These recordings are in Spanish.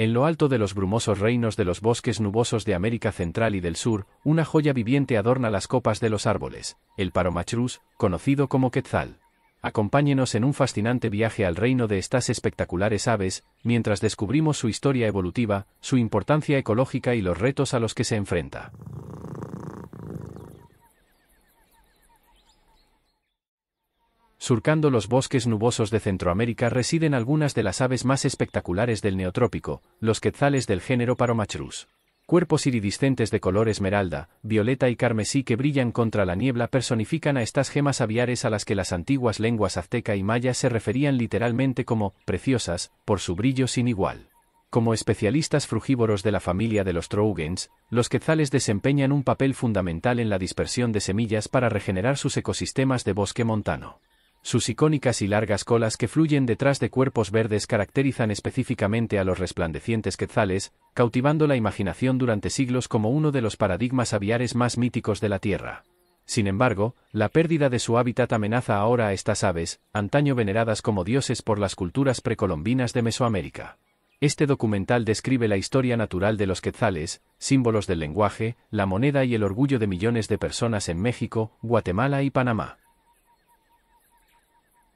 En lo alto de los brumosos reinos de los bosques nubosos de América Central y del Sur, una joya viviente adorna las copas de los árboles, el paromachrus, conocido como quetzal. Acompáñenos en un fascinante viaje al reino de estas espectaculares aves, mientras descubrimos su historia evolutiva, su importancia ecológica y los retos a los que se enfrenta. Surcando los bosques nubosos de Centroamérica residen algunas de las aves más espectaculares del neotrópico, los quetzales del género Paromachrus. Cuerpos iridiscentes de color esmeralda, violeta y carmesí que brillan contra la niebla personifican a estas gemas aviares a las que las antiguas lenguas azteca y maya se referían literalmente como preciosas, por su brillo sin igual. Como especialistas frugívoros de la familia de los trougens, los quetzales desempeñan un papel fundamental en la dispersión de semillas para regenerar sus ecosistemas de bosque montano. Sus icónicas y largas colas que fluyen detrás de cuerpos verdes caracterizan específicamente a los resplandecientes quetzales, cautivando la imaginación durante siglos como uno de los paradigmas aviares más míticos de la Tierra. Sin embargo, la pérdida de su hábitat amenaza ahora a estas aves, antaño veneradas como dioses por las culturas precolombinas de Mesoamérica. Este documental describe la historia natural de los quetzales, símbolos del lenguaje, la moneda y el orgullo de millones de personas en México, Guatemala y Panamá.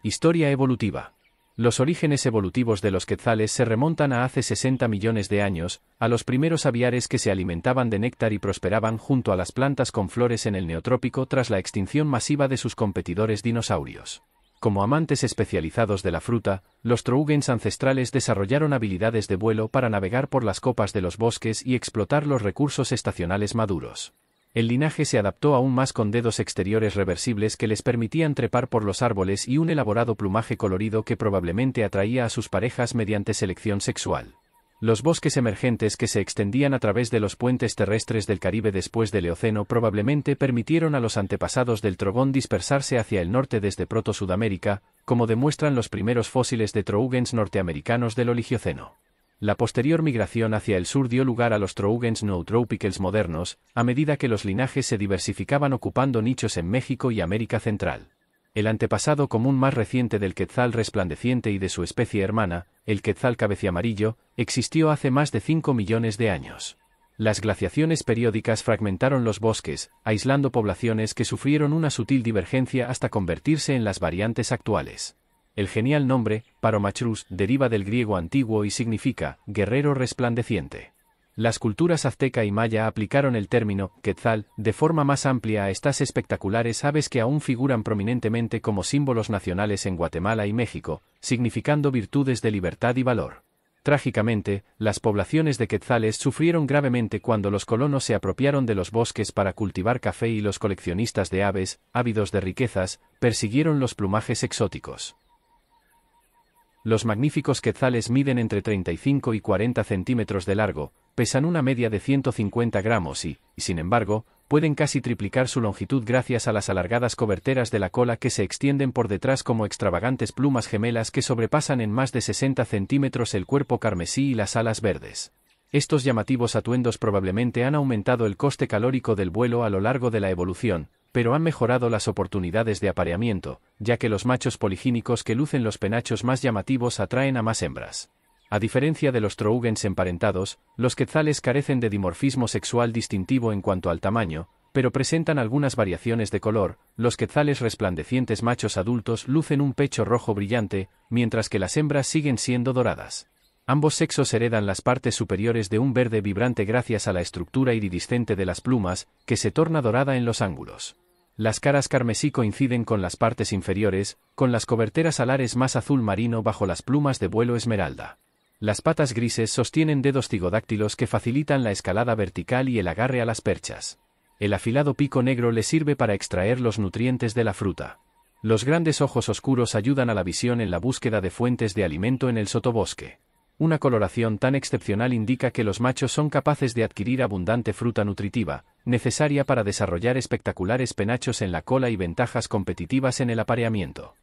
Historia evolutiva. Los orígenes evolutivos de los quetzales se remontan a hace 60 millones de años, a los primeros aviares que se alimentaban de néctar y prosperaban junto a las plantas con flores en el Neotrópico tras la extinción masiva de sus competidores dinosaurios. Como amantes especializados de la fruta, los trougens ancestrales desarrollaron habilidades de vuelo para navegar por las copas de los bosques y explotar los recursos estacionales maduros el linaje se adaptó aún más con dedos exteriores reversibles que les permitían trepar por los árboles y un elaborado plumaje colorido que probablemente atraía a sus parejas mediante selección sexual. Los bosques emergentes que se extendían a través de los puentes terrestres del Caribe después del Eoceno probablemente permitieron a los antepasados del trogón dispersarse hacia el norte desde Proto-Sudamérica, como demuestran los primeros fósiles de trougens norteamericanos del Oligoceno. La posterior migración hacia el sur dio lugar a los Trougens Nootropicals modernos, a medida que los linajes se diversificaban ocupando nichos en México y América Central. El antepasado común más reciente del quetzal resplandeciente y de su especie hermana, el quetzal cabeciamarillo, existió hace más de 5 millones de años. Las glaciaciones periódicas fragmentaron los bosques, aislando poblaciones que sufrieron una sutil divergencia hasta convertirse en las variantes actuales. El genial nombre, Paromachrus, deriva del griego antiguo y significa guerrero resplandeciente. Las culturas azteca y maya aplicaron el término quetzal de forma más amplia a estas espectaculares aves que aún figuran prominentemente como símbolos nacionales en Guatemala y México, significando virtudes de libertad y valor. Trágicamente, las poblaciones de quetzales sufrieron gravemente cuando los colonos se apropiaron de los bosques para cultivar café y los coleccionistas de aves, ávidos de riquezas, persiguieron los plumajes exóticos. Los magníficos quetzales miden entre 35 y 40 centímetros de largo, pesan una media de 150 gramos y, sin embargo, pueden casi triplicar su longitud gracias a las alargadas coberteras de la cola que se extienden por detrás como extravagantes plumas gemelas que sobrepasan en más de 60 centímetros el cuerpo carmesí y las alas verdes. Estos llamativos atuendos probablemente han aumentado el coste calórico del vuelo a lo largo de la evolución, pero han mejorado las oportunidades de apareamiento, ya que los machos poligínicos que lucen los penachos más llamativos atraen a más hembras. A diferencia de los trougens emparentados, los quetzales carecen de dimorfismo sexual distintivo en cuanto al tamaño, pero presentan algunas variaciones de color, los quetzales resplandecientes machos adultos lucen un pecho rojo brillante, mientras que las hembras siguen siendo doradas. Ambos sexos heredan las partes superiores de un verde vibrante gracias a la estructura iridiscente de las plumas, que se torna dorada en los ángulos. Las caras carmesí coinciden con las partes inferiores, con las coberteras alares más azul marino bajo las plumas de vuelo esmeralda. Las patas grises sostienen dedos cigodáctilos que facilitan la escalada vertical y el agarre a las perchas. El afilado pico negro le sirve para extraer los nutrientes de la fruta. Los grandes ojos oscuros ayudan a la visión en la búsqueda de fuentes de alimento en el sotobosque. Una coloración tan excepcional indica que los machos son capaces de adquirir abundante fruta nutritiva, necesaria para desarrollar espectaculares penachos en la cola y ventajas competitivas en el apareamiento.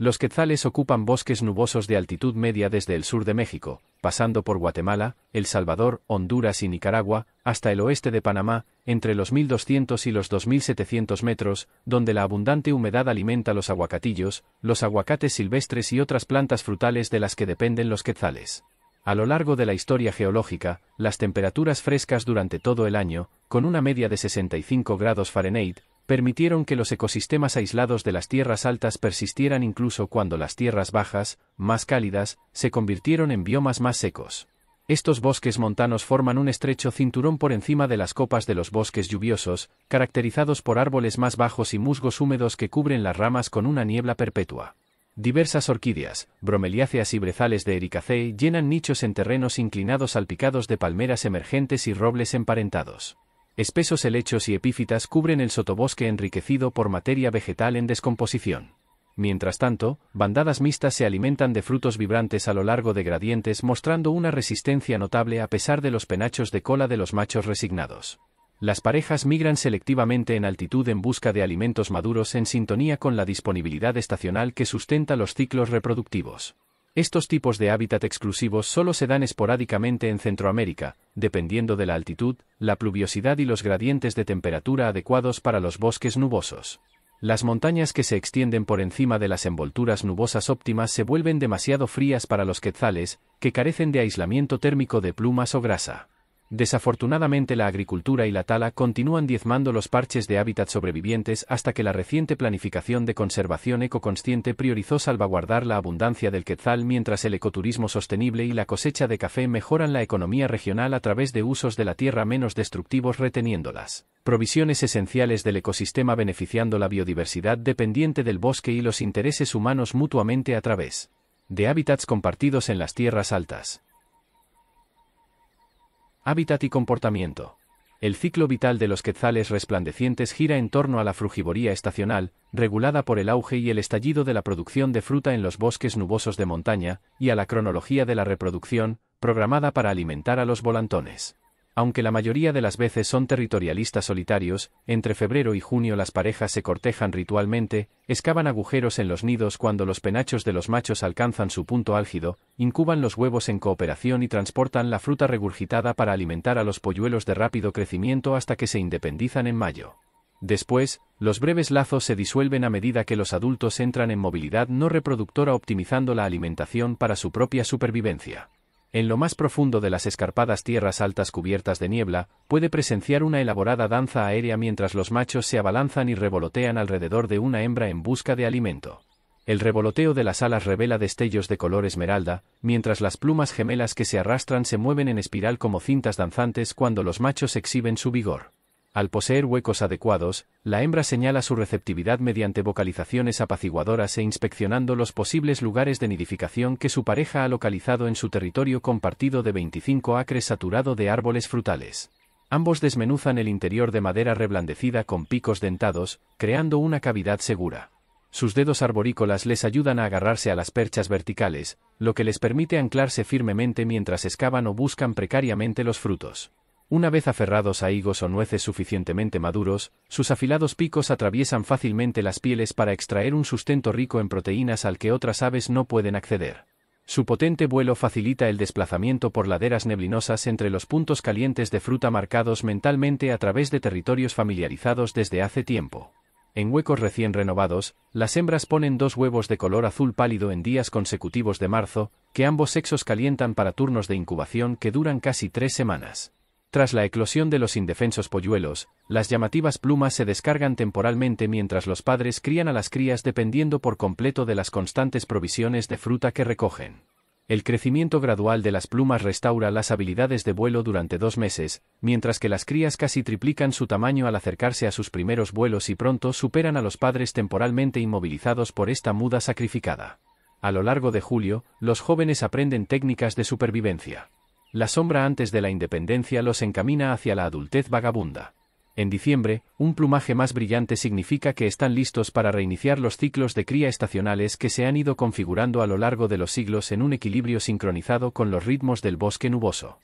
Los quetzales ocupan bosques nubosos de altitud media desde el sur de México, pasando por Guatemala, El Salvador, Honduras y Nicaragua, hasta el oeste de Panamá, entre los 1200 y los 2700 metros, donde la abundante humedad alimenta los aguacatillos, los aguacates silvestres y otras plantas frutales de las que dependen los quetzales. A lo largo de la historia geológica, las temperaturas frescas durante todo el año, con una media de 65 grados Fahrenheit, permitieron que los ecosistemas aislados de las tierras altas persistieran incluso cuando las tierras bajas, más cálidas, se convirtieron en biomas más secos. Estos bosques montanos forman un estrecho cinturón por encima de las copas de los bosques lluviosos, caracterizados por árboles más bajos y musgos húmedos que cubren las ramas con una niebla perpetua. Diversas orquídeas, bromeliáceas y brezales de Ericaceae llenan nichos en terrenos inclinados salpicados de palmeras emergentes y robles emparentados. Espesos helechos y epífitas cubren el sotobosque enriquecido por materia vegetal en descomposición. Mientras tanto, bandadas mixtas se alimentan de frutos vibrantes a lo largo de gradientes mostrando una resistencia notable a pesar de los penachos de cola de los machos resignados. Las parejas migran selectivamente en altitud en busca de alimentos maduros en sintonía con la disponibilidad estacional que sustenta los ciclos reproductivos. Estos tipos de hábitat exclusivos solo se dan esporádicamente en Centroamérica, dependiendo de la altitud, la pluviosidad y los gradientes de temperatura adecuados para los bosques nubosos. Las montañas que se extienden por encima de las envolturas nubosas óptimas se vuelven demasiado frías para los quetzales, que carecen de aislamiento térmico de plumas o grasa. Desafortunadamente la agricultura y la tala continúan diezmando los parches de hábitat sobrevivientes hasta que la reciente planificación de conservación ecoconsciente priorizó salvaguardar la abundancia del quetzal mientras el ecoturismo sostenible y la cosecha de café mejoran la economía regional a través de usos de la tierra menos destructivos reteniéndolas. Provisiones esenciales del ecosistema beneficiando la biodiversidad dependiente del bosque y los intereses humanos mutuamente a través de hábitats compartidos en las tierras altas. Hábitat y comportamiento. El ciclo vital de los quetzales resplandecientes gira en torno a la frugivoría estacional, regulada por el auge y el estallido de la producción de fruta en los bosques nubosos de montaña, y a la cronología de la reproducción, programada para alimentar a los volantones. Aunque la mayoría de las veces son territorialistas solitarios, entre febrero y junio las parejas se cortejan ritualmente, excavan agujeros en los nidos cuando los penachos de los machos alcanzan su punto álgido, incuban los huevos en cooperación y transportan la fruta regurgitada para alimentar a los polluelos de rápido crecimiento hasta que se independizan en mayo. Después, los breves lazos se disuelven a medida que los adultos entran en movilidad no reproductora optimizando la alimentación para su propia supervivencia. En lo más profundo de las escarpadas tierras altas cubiertas de niebla, puede presenciar una elaborada danza aérea mientras los machos se abalanzan y revolotean alrededor de una hembra en busca de alimento. El revoloteo de las alas revela destellos de color esmeralda, mientras las plumas gemelas que se arrastran se mueven en espiral como cintas danzantes cuando los machos exhiben su vigor. Al poseer huecos adecuados, la hembra señala su receptividad mediante vocalizaciones apaciguadoras e inspeccionando los posibles lugares de nidificación que su pareja ha localizado en su territorio compartido de 25 acres saturado de árboles frutales. Ambos desmenuzan el interior de madera reblandecida con picos dentados, creando una cavidad segura. Sus dedos arborícolas les ayudan a agarrarse a las perchas verticales, lo que les permite anclarse firmemente mientras excavan o buscan precariamente los frutos. Una vez aferrados a higos o nueces suficientemente maduros, sus afilados picos atraviesan fácilmente las pieles para extraer un sustento rico en proteínas al que otras aves no pueden acceder. Su potente vuelo facilita el desplazamiento por laderas neblinosas entre los puntos calientes de fruta marcados mentalmente a través de territorios familiarizados desde hace tiempo. En huecos recién renovados, las hembras ponen dos huevos de color azul pálido en días consecutivos de marzo, que ambos sexos calientan para turnos de incubación que duran casi tres semanas. Tras la eclosión de los indefensos polluelos, las llamativas plumas se descargan temporalmente mientras los padres crían a las crías dependiendo por completo de las constantes provisiones de fruta que recogen. El crecimiento gradual de las plumas restaura las habilidades de vuelo durante dos meses, mientras que las crías casi triplican su tamaño al acercarse a sus primeros vuelos y pronto superan a los padres temporalmente inmovilizados por esta muda sacrificada. A lo largo de julio, los jóvenes aprenden técnicas de supervivencia. La sombra antes de la independencia los encamina hacia la adultez vagabunda. En diciembre, un plumaje más brillante significa que están listos para reiniciar los ciclos de cría estacionales que se han ido configurando a lo largo de los siglos en un equilibrio sincronizado con los ritmos del bosque nuboso.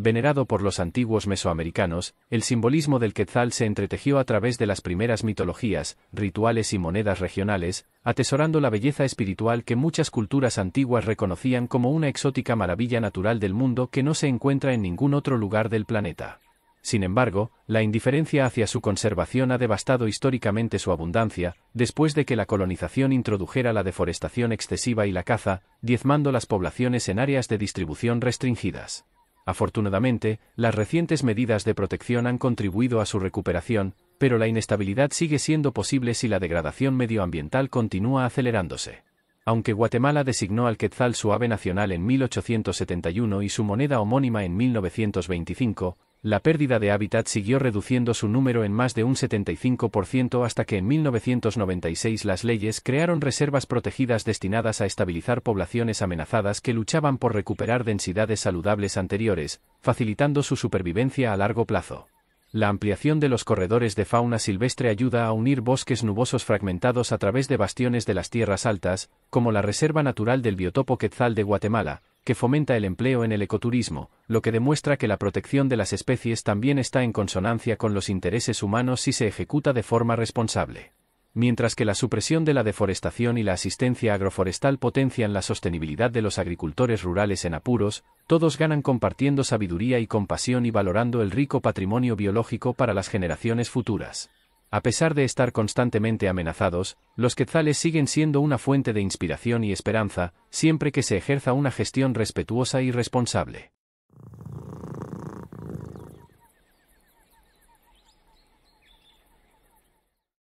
Venerado por los antiguos mesoamericanos, el simbolismo del quetzal se entretejió a través de las primeras mitologías, rituales y monedas regionales, atesorando la belleza espiritual que muchas culturas antiguas reconocían como una exótica maravilla natural del mundo que no se encuentra en ningún otro lugar del planeta. Sin embargo, la indiferencia hacia su conservación ha devastado históricamente su abundancia, después de que la colonización introdujera la deforestación excesiva y la caza, diezmando las poblaciones en áreas de distribución restringidas. Afortunadamente, las recientes medidas de protección han contribuido a su recuperación, pero la inestabilidad sigue siendo posible si la degradación medioambiental continúa acelerándose. Aunque Guatemala designó al quetzal su ave nacional en 1871 y su moneda homónima en 1925, la pérdida de hábitat siguió reduciendo su número en más de un 75% hasta que en 1996 las leyes crearon reservas protegidas destinadas a estabilizar poblaciones amenazadas que luchaban por recuperar densidades saludables anteriores, facilitando su supervivencia a largo plazo. La ampliación de los corredores de fauna silvestre ayuda a unir bosques nubosos fragmentados a través de bastiones de las tierras altas, como la Reserva Natural del Biotopo Quetzal de Guatemala, que fomenta el empleo en el ecoturismo, lo que demuestra que la protección de las especies también está en consonancia con los intereses humanos si se ejecuta de forma responsable. Mientras que la supresión de la deforestación y la asistencia agroforestal potencian la sostenibilidad de los agricultores rurales en apuros, todos ganan compartiendo sabiduría y compasión y valorando el rico patrimonio biológico para las generaciones futuras. A pesar de estar constantemente amenazados, los quetzales siguen siendo una fuente de inspiración y esperanza, siempre que se ejerza una gestión respetuosa y responsable.